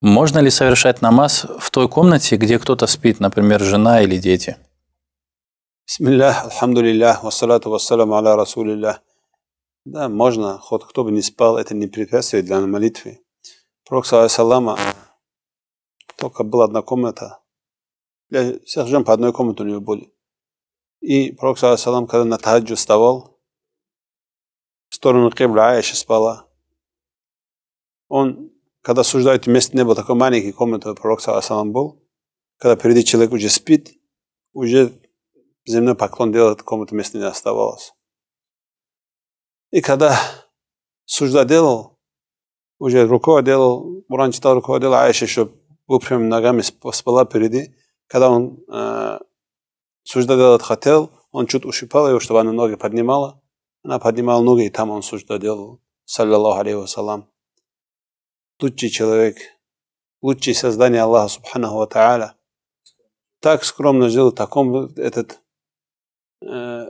Можно ли совершать намаз в той комнате, где кто-то спит, например, жена или дети? Бисмиллях, алхамдулиллях, вассалату вассаламу аля расулиллях. Да, можно, хоть кто бы не спал, это не препятствие для молитвы. Пророк, саллама, только была одна комната. Для всех жен по одной комнате у него были. И Пророк, саллам, когда на таджу вставал, в сторону Кибля Аиша спала, он когда суждают вместе небо, такой маленький комната пророк Салам был, когда впереди человек уже спит, уже земной поклон делает, комната вместе не оставалось. И когда сужда делал, уже рукой делал, Буран читал рукой делал, Аиша еще выпрямыми ногами спала впереди. Когда он э, сужда делать хотел, он чуть ущипал его, чтобы она ноги поднимала. Она поднимала ноги, и там он сужда делал. Саллиллаху алейхи вассалам лучший человек, лучшее создание Аллаха Субханаху Тааля. Так скромно жил, таком этот э,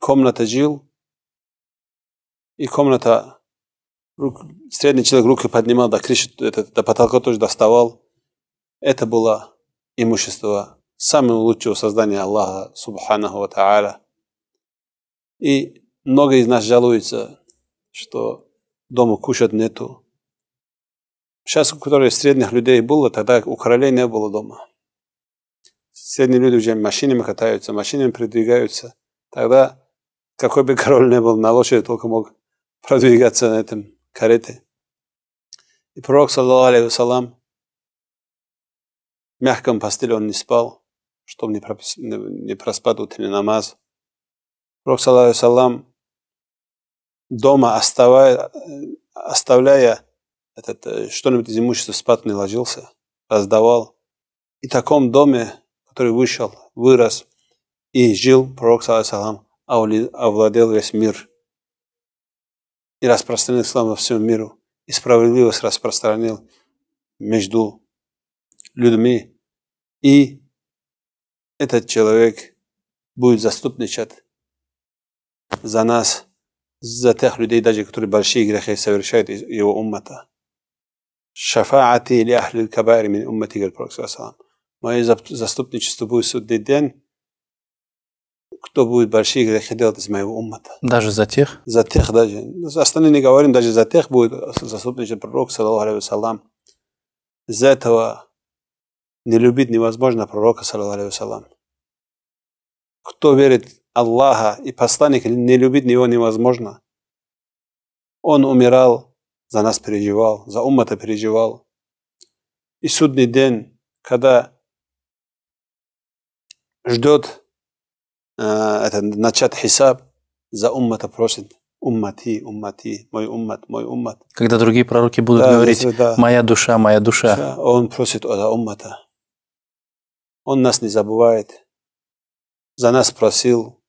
комната жил, и комната рук, средний человек руки поднимал, до, крыши, этот, до потолка тоже доставал. Это было имущество самого лучшего создания Аллаха Субханаху Тааля. И многие из нас жалуются, что дома кушать нету, Сейчас, у средних людей было, тогда у королей не было дома. Средние люди уже машинами катаются, машинами передвигаются. Тогда какой бы король ни был, на лошади только мог продвигаться на этом карете. И пророк, саллаху алейхи вассалам, в мягком постеле он не спал, чтобы не проспать утренний намаз. Пророк, саллаху алейхи вассалам, дома оставая, оставляя этот, э, что-нибудь из имущества спад не ложился, раздавал. И в таком доме, который вышел, вырос и жил пророк, салам, овладел весь мир и распространил ислам во всем миру, и справедливость распространил между людьми. И этот человек будет заступничать за нас, за тех людей, даже которые большие грехи совершают его уммата šefaati li ahli kabairi min ummeti kaže prorok sallam. Moje zastupničestvo bude sudni den, кто будет большие грехи делать из моего уммата. Даже за тех? За тех даже. За остальные не говорим, даже за тех будет заступничество пророк, саллаху алейхи Из-за этого не любить невозможно пророка, саллаху Салам Кто верит Аллаха и Посланника не любить него невозможно. Он умирал за нас переживал, за уммата переживал. И судный день, когда ждет э, это, начат хисаб, за уммата просит уммати, уммати, мой уммат, мой уммат. Когда другие пророки будут да, говорить, если, да. моя душа, моя душа. А он просит за уммата. Он нас не забывает. За нас просил.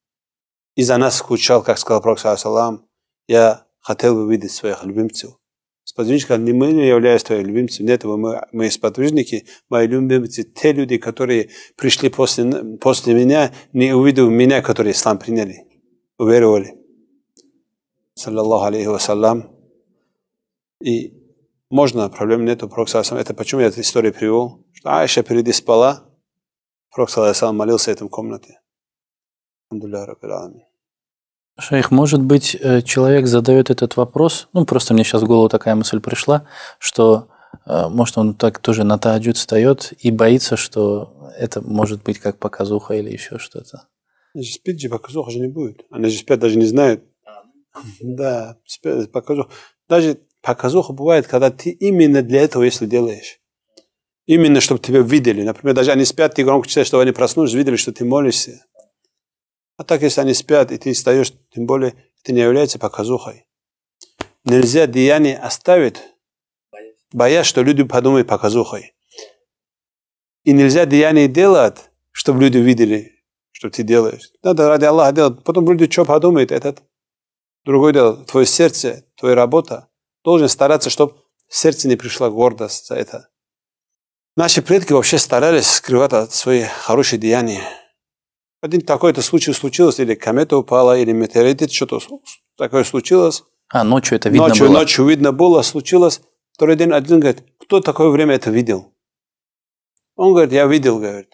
И за нас скучал, как сказал пророк, салам, я хотел бы видеть своих любимцев сподвижником, не мы не являемся твоими любимцами, нет, мы, мы сподвижники, мои любимцы, те люди, которые пришли после, после меня, не увидев меня, которые ислам приняли, уверовали. Саллаллаху алейхи вассалам. И можно, проблем нету, Пророк Это почему я эту историю привел? Что Айша впереди спала, Пророк молился в этом комнате. Алхамдулилля, Раббил Аламин. Шейх, может быть, э, человек задает этот вопрос, ну, просто мне сейчас в голову такая мысль пришла, что, э, может, он так тоже на таджуд встает и боится, что это может быть как показуха или еще что-то. Спит же показуха же не будет. Она же спят даже не знает. Да, спят показуха. Даже показуха бывает, когда ты именно для этого, если делаешь. Именно, чтобы тебя видели. Например, даже они спят, ты громко читаешь, чтобы они проснулись, видели, что ты молишься. А так, если они спят, и ты встаешь, тем более это не является показухой. Нельзя деяние оставить, боясь, что люди подумают показухой. И нельзя деяние делать, чтобы люди видели, что ты делаешь. Надо ради Аллаха делать. Потом люди что подумают, этот другой дело. Твое сердце, твоя работа. Должен стараться, чтобы в сердце не пришла гордость за это. Наши предки вообще старались скрывать свои хорошие деяния один такой-то случай случился, или комета упала, или метеорит, что-то такое случилось. А, ночью это видно ночью, было? Ночью видно было, случилось. Второй день один говорит, кто такое время это видел? Он говорит, я видел, говорит.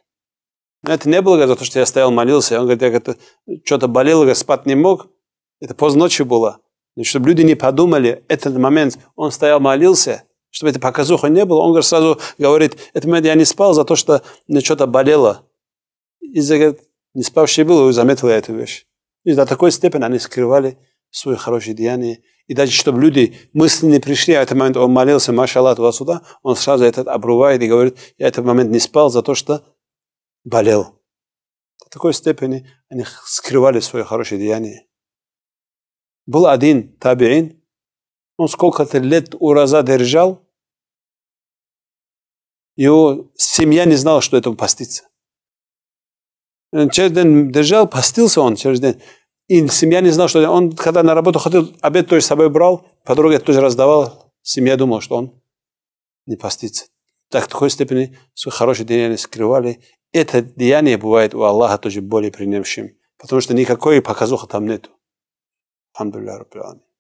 Но это не было за то, что я стоял, молился. Он говорит, я говорит, что-то болел, говорит, спать не мог. Это поздно ночью было. Но чтобы люди не подумали, этот момент, он стоял, молился, чтобы это показуха не было. Он говорит, сразу говорит, это момент я не спал за то, что мне что-то болело. Из-за, говорит, не и было заметила эту вещь. И до такой степени они скрывали свои хорошие деяния. И даже чтобы люди мысли не пришли, а в этот момент он молился, машаллах, туда-сюда, он сразу этот обрывает и говорит, я этот момент не спал за то, что болел. До такой степени они скрывали свои хорошие деяния. Был один табиин, он сколько-то лет ураза держал, его семья не знала, что этому поститься. Э, через день держал, постился он через день. И семья не знала, что он, когда на работу ходил, обед тоже с собой брал, подруга тоже раздавал. Семья думала, что он не постится. Так, в такой степени хорошие деяния скрывали. Это деяние бывает у Аллаха тоже более принявшим, потому что никакой показуха там нету. Алхамдулилля, Раббил